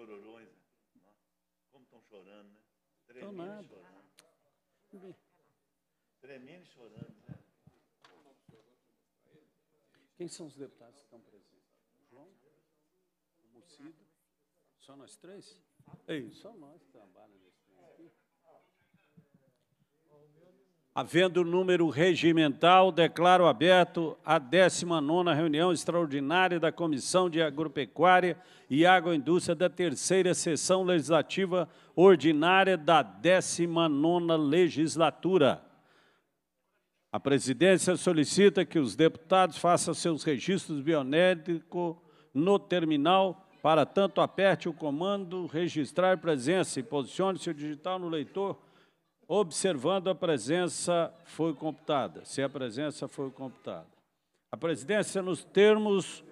Chororões, né? como estão chorando, né? Tremendo chorando. Tremendo chorando, né? Quem são os deputados que estão presentes? João? O Mucido? Só nós três? Ei, só nós que trabalhamos. Havendo número regimental, declaro aberto a 19ª reunião extraordinária da Comissão de Agropecuária e Agroindústria da terceira sessão legislativa ordinária da 19ª legislatura. A presidência solicita que os deputados façam seus registros bionéticos no terminal, para tanto aperte o comando registrar presença e posicione seu digital no leitor observando a presença foi computada, se a presença foi computada. A presidência, nos termos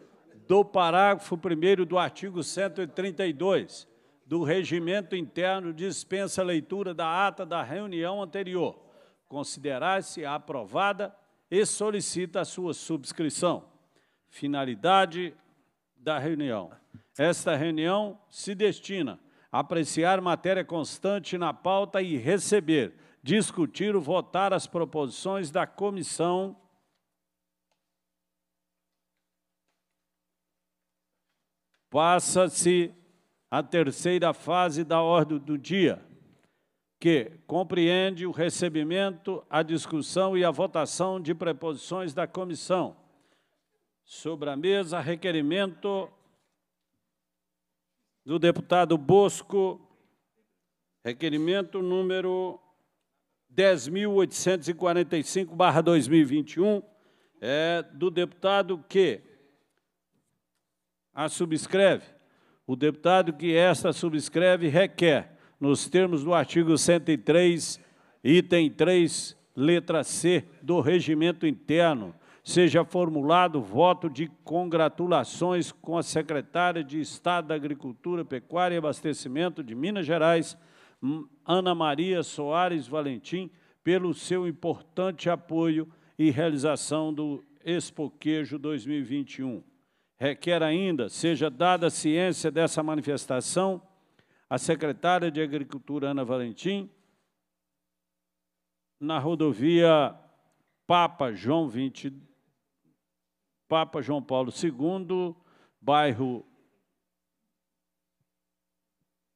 do parágrafo 1 do artigo 132 do regimento interno, dispensa a leitura da ata da reunião anterior, considerar-se aprovada e solicita a sua subscrição. Finalidade da reunião. Esta reunião se destina apreciar matéria constante na pauta e receber, discutir ou votar as proposições da comissão passa-se a terceira fase da ordem do dia, que compreende o recebimento, a discussão e a votação de preposições da comissão. Sobre a mesa, requerimento do deputado Bosco, requerimento número 10.845-2021, é do deputado que a subscreve. O deputado que esta subscreve requer, nos termos do artigo 103, item 3, letra C do Regimento Interno, seja formulado voto de congratulações com a secretária de Estado da Agricultura, Pecuária e Abastecimento de Minas Gerais, Ana Maria Soares Valentim, pelo seu importante apoio e realização do Expoquejo 2021. Requer ainda seja dada ciência dessa manifestação à secretária de Agricultura, Ana Valentim, na rodovia Papa João 22, Papa João Paulo II, bairro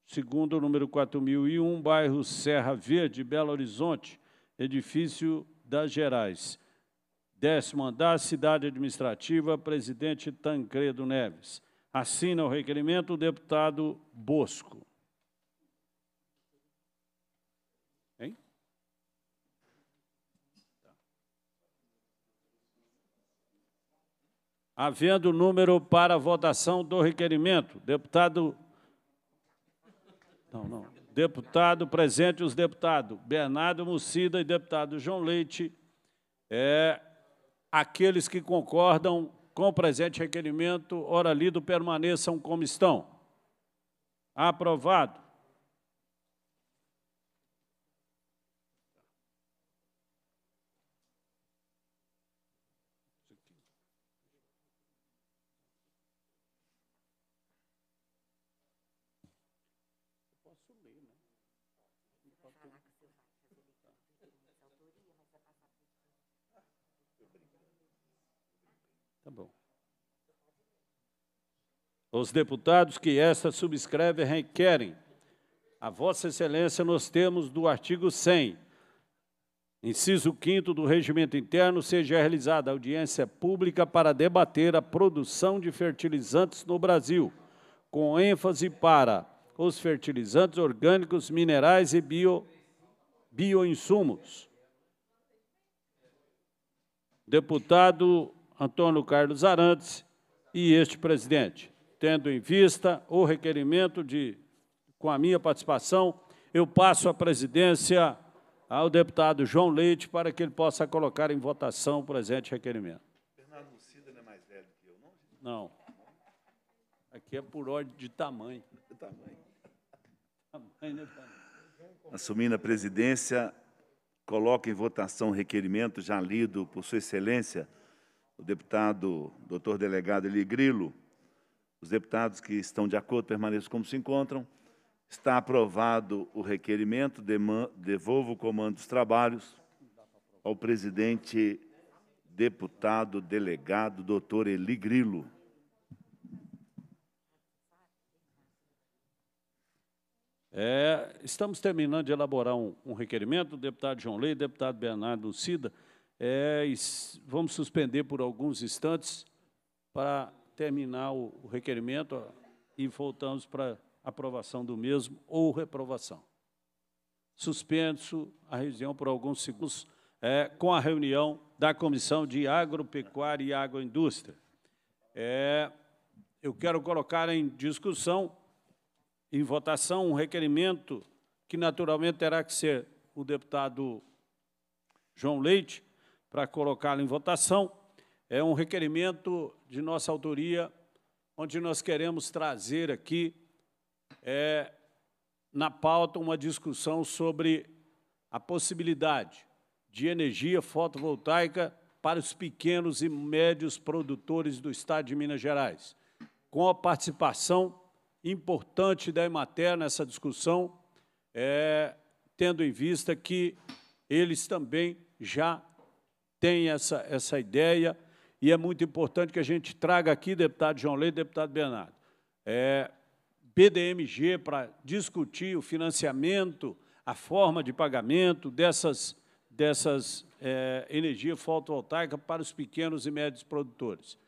segundo número 4001, bairro Serra Verde, Belo Horizonte, edifício das Gerais. Décimo andar, cidade administrativa, presidente Tancredo Neves. Assina o requerimento o deputado Bosco. Hein? Havendo número para votação do requerimento, deputado. Não, não. Deputado presente, os deputados Bernardo Mucida e deputado João Leite, é, aqueles que concordam com o presente requerimento, ora lido, permaneçam como estão. Aprovado. falar o fazer leitura autoria, mas vai passar por Tá bom. Os deputados que esta subscreve requerem a Vossa Excelência nos termos do artigo 100, inciso 5 do Regimento Interno, seja realizada audiência pública para debater a produção de fertilizantes no Brasil, com ênfase para os fertilizantes orgânicos, minerais e bio, bioinsumos. Deputado Antônio Carlos Arantes e este presidente. Tendo em vista o requerimento de, com a minha participação, eu passo a presidência ao deputado João Leite para que ele possa colocar em votação o presente requerimento. Bernardo Lucida não é mais velho que eu, não? Não. Aqui é por ordem de tamanho. De tamanho assumindo a presidência, coloca em votação o requerimento já lido por Sua Excelência, o deputado doutor delegado Eli Grilo. Os deputados que estão de acordo permaneçam como se encontram. Está aprovado o requerimento, devolvo o comando dos trabalhos ao presidente deputado delegado doutor Eli Grilo. É, estamos terminando de elaborar um, um, requerimento deputado João Leite deputado Bernardo Cida. É, vamos suspender por alguns instantes para terminar o, o requerimento e voltamos para aprovação do mesmo ou reprovação. Suspenso a reunião por alguns segundos é, com a reunião da Comissão de Agropecuária e Agroindústria. É, eu quero colocar em discussão em votação um requerimento que naturalmente terá que ser o deputado João Leite para colocá-lo em votação. É um requerimento de nossa autoria, onde nós queremos trazer aqui é, na pauta uma discussão sobre a possibilidade de energia fotovoltaica para os pequenos e médios produtores do Estado de Minas Gerais, com a participação importante da Emater nessa discussão, é, tendo em vista que eles também já têm essa, essa ideia, e é muito importante que a gente traga aqui, deputado João Leite deputado Bernardo, é, BDMG para discutir o financiamento, a forma de pagamento dessas, dessas é, energia fotovoltaica para os pequenos e médios produtores.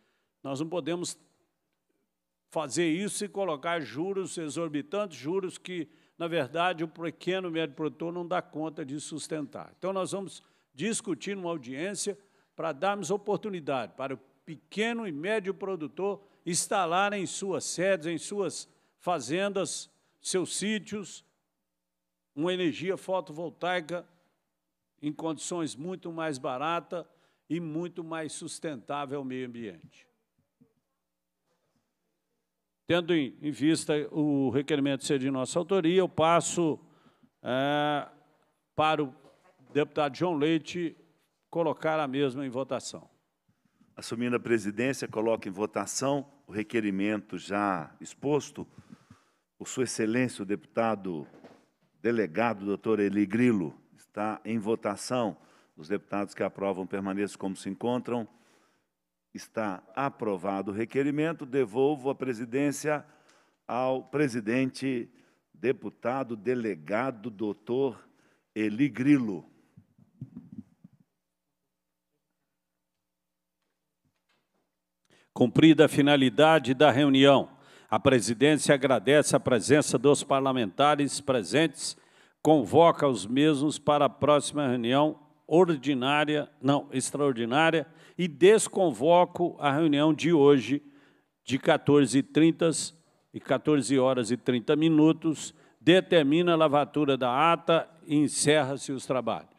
Nós não podemos fazer isso e colocar juros exorbitantes, juros que, na verdade, o pequeno médio produtor não dá conta de sustentar. Então, nós vamos discutir numa audiência para darmos oportunidade para o pequeno e médio produtor instalar em suas sedes, em suas fazendas, seus sítios, uma energia fotovoltaica em condições muito mais barata e muito mais sustentável ao meio ambiente. Tendo em, vista o requerimento ser de nossa autoria, eu passo é, para o deputado João Leite colocar a mesma em votação. Assumindo a presidência, coloco em votação o requerimento já exposto por Sua Excelência, o deputado delegado, doutor Eli Grilo. Está em votação. Os deputados que aprovam permaneçam como se encontram. Está aprovado o requerimento, devolvo a presidência ao presidente, deputado, delegado, doutor Eli Grilo. Cumprida a finalidade da reunião, a presidência agradece a presença dos parlamentares presentes, convoca os mesmos para a próxima reunião ordinária, não, extraordinária, e desconvoco a reunião de hoje, de 14 30 e 14 horas e 30 minutos, determina a lavatura da ata e encerra-se os trabalhos.